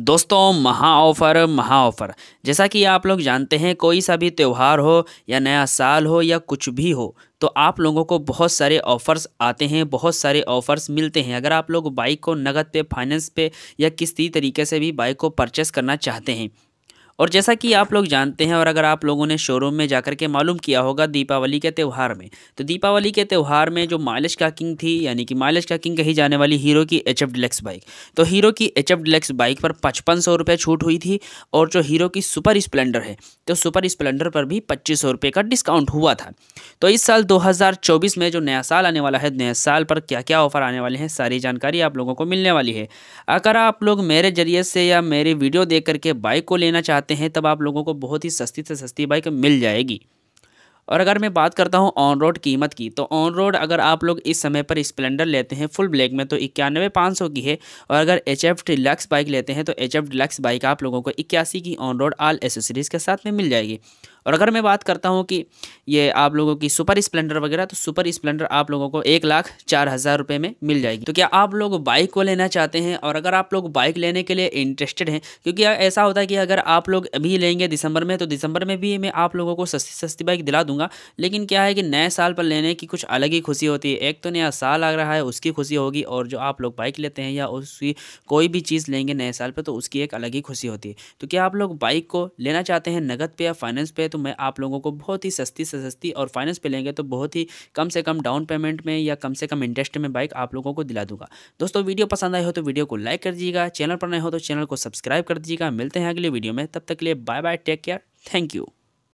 दोस्तों महा ऑफ़र महा ऑफ़र जैसा कि आप लोग जानते हैं कोई सा भी त्यौहार हो या नया साल हो या कुछ भी हो तो आप लोगों को बहुत सारे ऑफ़र्स आते हैं बहुत सारे ऑफ़र्स मिलते हैं अगर आप लोग बाइक को नगद पे फाइनेंस पे या किसी तरीके से भी बाइक को परचेस करना चाहते हैं और जैसा कि आप लोग जानते हैं और अगर आप लोगों ने शोरूम में जाकर के मालूम किया होगा दीपावली के त्यौहार में तो दीपावली के त्यौहार में जो माइलेज का किंग थी यानी कि माइलेज का किंग कही जाने वाली हीरो की एच एफ डिलेक्स बाइक तो हीरो की एच एफ डिलेक्स बाइक पर पचपन सौ रुपये छूट हुई थी और जो हीरो की सुपर स्प्लेंडर है तो सुपर स्प्लेंडर पर भी पच्चीस सौ रुपये का डिस्काउंट हुआ था तो इस साल दो हज़ार चौबीस में जो नया साल आने वाला है नए साल पर क्या क्या ऑफर आने वाले हैं सारी जानकारी आप लोगों को मिलने वाली है अगर आप लोग मेरे जरिए से या मेरी वीडियो देख करके बाइक को लेना चाहते चाहते हैं तब आप लोगों को बहुत ही सस्ती से सस्ती बाइक मिल जाएगी और अगर मैं बात करता हूँ ऑन रोड कीमत की तो ऑन रोड अगर आप लोग इस समय पर स्प्लेंडर लेते हैं फुल ब्लैक में तो इक्यानवे पाँच सौ की है और अगर एच एफ डिलक्स बाइक लेते हैं तो एच एफ डिलक्स बाइक आप लोगों को इक्यासी की ऑन रोड आल एसेसरीज़ के साथ में मिल जाएगी और अगर मैं बात करता हूँ कि ये आप लोगों की सुपर स्प्लेंडर वगैरह तो सुपर स्प्लेंडर आप लोगों को एक लाख चार हज़ार रुपये में मिल जाएगी तो क्या आप लोग बाइक को लेना चाहते हैं और अगर आप लोग बाइक लेने के लिए इंटरेस्टेड हैं क्योंकि ऐसा होता है कि अगर आप लोग अभी लेंगे दिसंबर में तो दिसंबर में भी मैं आप लोगों को सस्ती सस्ती बाइक दिला दूँ दूंगा लेकिन क्या है कि नए साल पर लेने की कुछ अलग ही खुशी होती है एक तो नया साल आ रहा है उसकी खुशी होगी और जो आप लोग बाइक लेते हैं या उसकी कोई भी चीज़ लेंगे नए साल पर तो उसकी एक अलग ही खुशी होती है तो क्या आप लोग बाइक को लेना चाहते हैं नगद पे या फाइनेंस पे तो मैं आप लोगों को बहुत ही सस्ती से सस्ती और फाइनेंस पे लेंगे तो बहुत ही कम से कम डाउन पेमेंट में या कम से कम इंटरेस्ट में बाइक आप लोगों को दिला दूंगा दोस्तों वीडियो पसंद आई हो तो वीडियो को लाइक कर दीजिएगा चैनल पर नए हो तो चैनल को सब्सक्राइब कर दीजिएगा मिलते हैं अगले वीडियो में तब तक के लिए bye bye take care thank you